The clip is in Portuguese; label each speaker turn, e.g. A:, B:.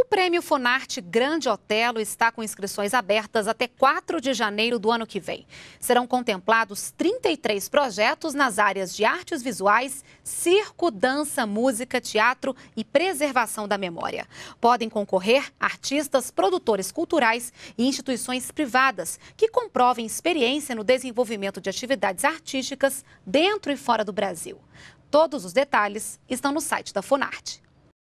A: O prêmio Fonarte Grande Otelo está com inscrições abertas até 4 de janeiro do ano que vem. Serão contemplados 33 projetos nas áreas de artes visuais, circo, dança, música, teatro e preservação da memória. Podem concorrer artistas, produtores culturais e instituições privadas que comprovem experiência no desenvolvimento de atividades artísticas dentro e fora do Brasil. Todos os detalhes estão no site da Fonarte.